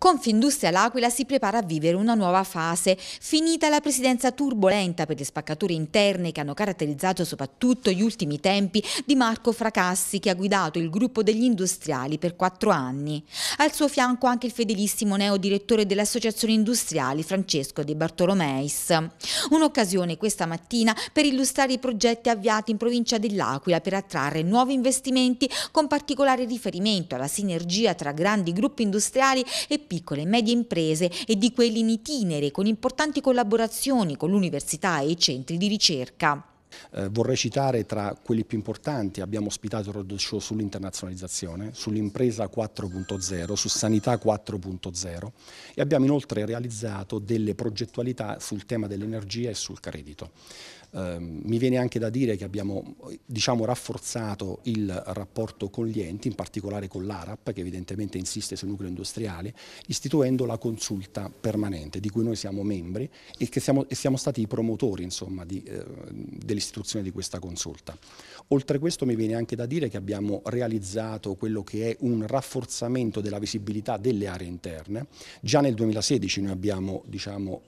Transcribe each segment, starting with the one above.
Confindustria L'Aquila si prepara a vivere una nuova fase. Finita la presidenza turbolenta per le spaccature interne che hanno caratterizzato soprattutto gli ultimi tempi di Marco Fracassi che ha guidato il gruppo degli industriali per quattro anni. Al suo fianco anche il fedelissimo neo neodirettore dell'Associazione Industriali, Francesco De Bartolomeis. Un'occasione questa mattina per illustrare i progetti avviati in provincia dell'Aquila per attrarre nuovi investimenti con particolare riferimento alla sinergia tra grandi gruppi industriali e piccole e medie imprese e di quelli in itinere con importanti collaborazioni con l'università e i centri di ricerca. Eh, vorrei citare tra quelli più importanti, abbiamo ospitato il roadshow sull'internazionalizzazione, sull'impresa 4.0, su sanità 4.0 e abbiamo inoltre realizzato delle progettualità sul tema dell'energia e sul credito. Ehm, mi viene anche da dire che abbiamo diciamo, rafforzato il rapporto con gli enti, in particolare con l'ARAP, che evidentemente insiste sul nucleo industriale, istituendo la consulta permanente, di cui noi siamo membri e che siamo, e siamo stati i promotori eh, dell'istituzione di questa consulta. Oltre a questo mi viene anche da dire che abbiamo realizzato quello che è un rafforzamento della visibilità delle aree interne. Già nel 2016 noi abbiamo diciamo,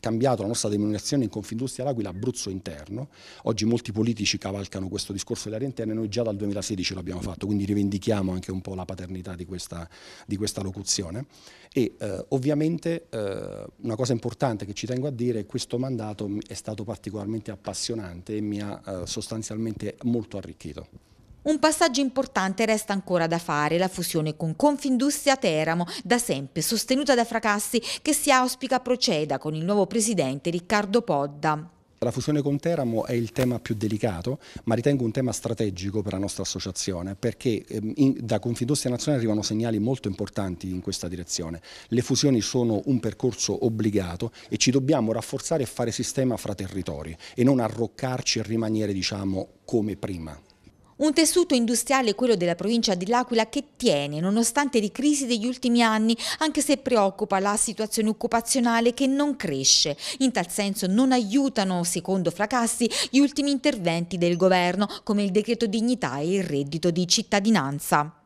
cambiato la nostra denominazione in Confindustria L'Aquila Abruzzo Interno. Oggi molti politici cavalcano questo discorso delle aree interne, noi già dal 2016 l'abbiamo fatto, quindi rivendichiamo anche un po' la paternità di questa, di questa locuzione. E eh, ovviamente eh, una cosa importante che ci tengo a dire è che questo mandato è stato particolarmente appassionante e mi ha eh, sostanzialmente molto arricchito. Un passaggio importante resta ancora da fare, la fusione con Confindustria Teramo, da sempre sostenuta da Fracassi, che si auspica proceda con il nuovo presidente Riccardo Podda. La fusione con Teramo è il tema più delicato, ma ritengo un tema strategico per la nostra associazione, perché ehm, in, da Confindustria Nazionale arrivano segnali molto importanti in questa direzione. Le fusioni sono un percorso obbligato e ci dobbiamo rafforzare e fare sistema fra territori e non arroccarci e rimanere diciamo, come prima. Un tessuto industriale, quello della provincia dell'Aquila, che tiene, nonostante le crisi degli ultimi anni, anche se preoccupa la situazione occupazionale che non cresce. In tal senso non aiutano, secondo Fracassi, gli ultimi interventi del governo, come il decreto dignità e il reddito di cittadinanza.